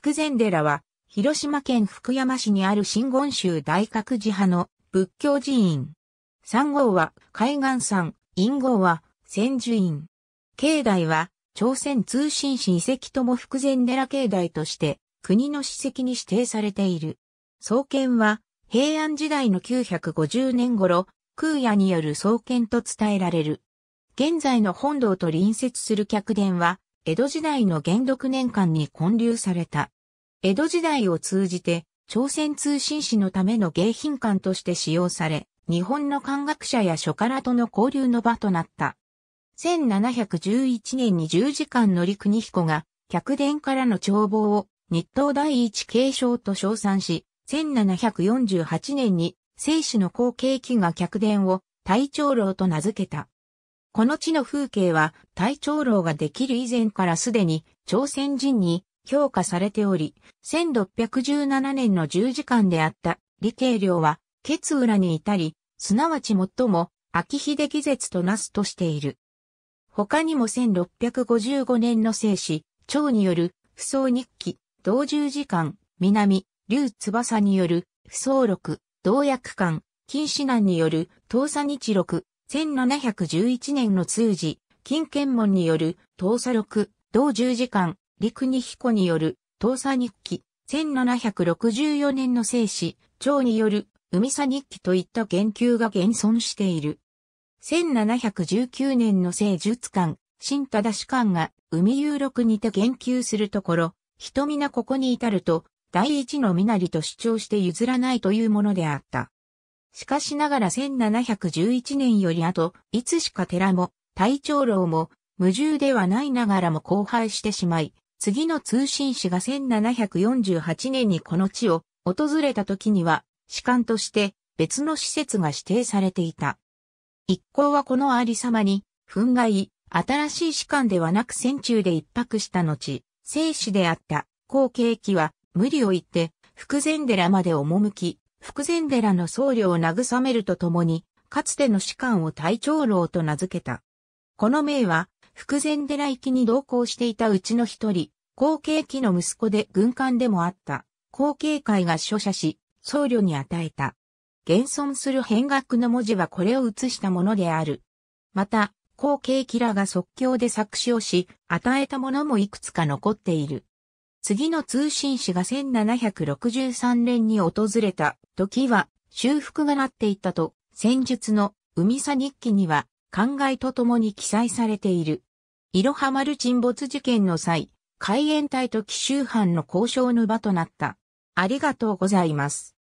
福禅寺は、広島県福山市にある新言宗大覚寺派の仏教寺院。三号は海岸山、陰号は千住院。境内は朝鮮通信史遺跡とも福禅寺境内として国の史跡に指定されている。創建は平安時代の950年頃、空也による創建と伝えられる。現在の本堂と隣接する客殿は江戸時代の元禄年間に建立された。江戸時代を通じて、朝鮮通信使のための迎賓館として使用され、日本の漢学者や書家らとの交流の場となった。1711年に十時間乗り国彦が、客殿からの眺望を日東第一継承と称賛し、1748年に、聖子の後継機が客殿を体長老と名付けた。この地の風景は、大長老ができる以前からすでに、朝鮮人に評価されており、1617年の10時間であった理慶領は、血裏に至り、すなわち最も、秋秀季節となすとしている。他にも1655年の生死、蝶による、不相日記、同十時間、南、竜翼による、不相録、同役館、金指南による、東佐日録、1711年の通時、金剣門による、投査録、同十時間、陸に彦による、投査日記、1764年の生死、長による、海佐日記といった言及が現存している。1719年の聖術館、新忠史館が、海有録にて言及するところ、人皆ここに至ると、第一の身なりと主張して譲らないというものであった。しかしながら1711年より後、いつしか寺も、隊長老も、無重ではないながらも荒廃してしまい、次の通信使が1748年にこの地を訪れた時には、士官として別の施設が指定されていた。一行はこのありさまに、憤慨、新しい士官ではなく戦中で一泊した後、生死であった、後継機は、無理を言って、福前寺まで赴き、福前寺の僧侶を慰めるとともに、かつての士官を隊長老と名付けた。この名は、福前寺行きに同行していたうちの一人、後継期の息子で軍艦でもあった、後継会が書写し、僧侶に与えた。現存する変額の文字はこれを写したものである。また、後継機らが即興で作詞をし、与えたものもいくつか残っている。次の通信使が1763年に訪れた時は修復がなっていたと戦術の海佐日記には考えとともに記載されている。いろは丸沈没事件の際、海援隊と奇襲班の交渉の場となった。ありがとうございます。